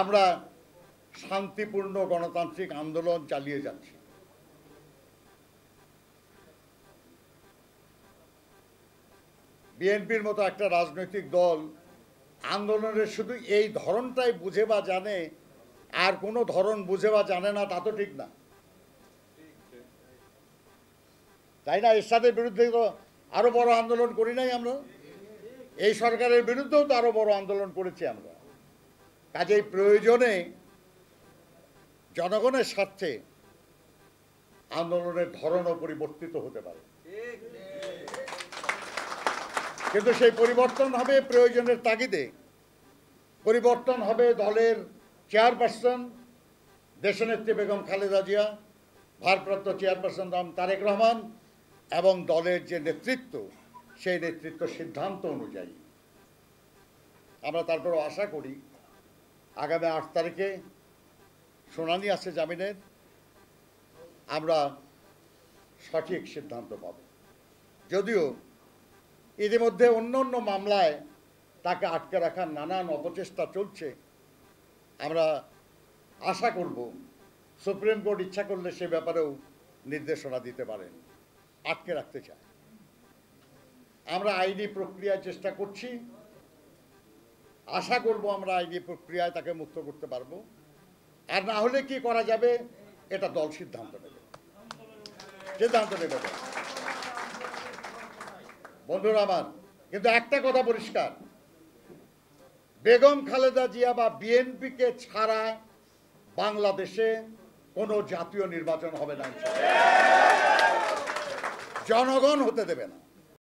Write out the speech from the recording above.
আমরা শান্তিপূর্ণ গণতান্ত্রিক আন্দোলন চালিয়ে যাচ্ছি বিএনপির মতো একটা রাজনৈতিক দল আন্দোলনের শুধু এই ধরনটাই বুঝে বা জানে আর কোনো ধরন বুঝে বা জানে না তা তো ঠিক না তাই না এরশাদের বিরুদ্ধে তো আরও বড় আন্দোলন করি নাই আমরা এই সরকারের বিরুদ্ধেও তো আরও বড় আন্দোলন করেছি আমরা কাজেই প্রয়োজনে জনগণের স্বার্থে আন্দোলনের ধরনও পরিবর্তিত হতে পারে কিন্তু সেই পরিবর্তন হবে প্রয়োজনের তাগিদে পরিবর্তন হবে দলের চেয়ারপারসন দেশনেত্রী বেগম খালেদা জিয়া ভারপ্রাপ্ত চেয়ারপারসন রাম তারেক রহমান এবং দলের যে নেতৃত্ব সেই নেতৃত্ব সিদ্ধান্ত অনুযায়ী আমরা তারপরও আশা করি আগামী আট তারিখে শুনানি আছে জামিনের আমরা সঠিক সিদ্ধান্ত পাব যদিও ইতিমধ্যে অন্য অন্য মামলায় তাকে আটকে রাখার নানান অপচেষ্টা চলছে আমরা আশা করব সুপ্রিম কোর্ট ইচ্ছা করলে সে ব্যাপারেও নির্দেশনা দিতে পারেন আটকে রাখতে চায় আমরা আইনি প্রক্রিয়ার চেষ্টা করছি আশা করব আমরা আইনি প্রক্রিয়ায় তাকে মুক্ত করতে পারব আর না হলে কি করা যাবে এটা দল সিদ্ধান্ত নেবে সিদ্ধান্ত নেবে বন্ধুরা আমার কিন্তু একটা কথা পরিষ্কার বেগম খালেদা জিয়া বা বিএনপিকে ছাড়া বাংলাদেশে কোনো জাতীয় নির্বাচন হবে না জনগণ হতে দেবে না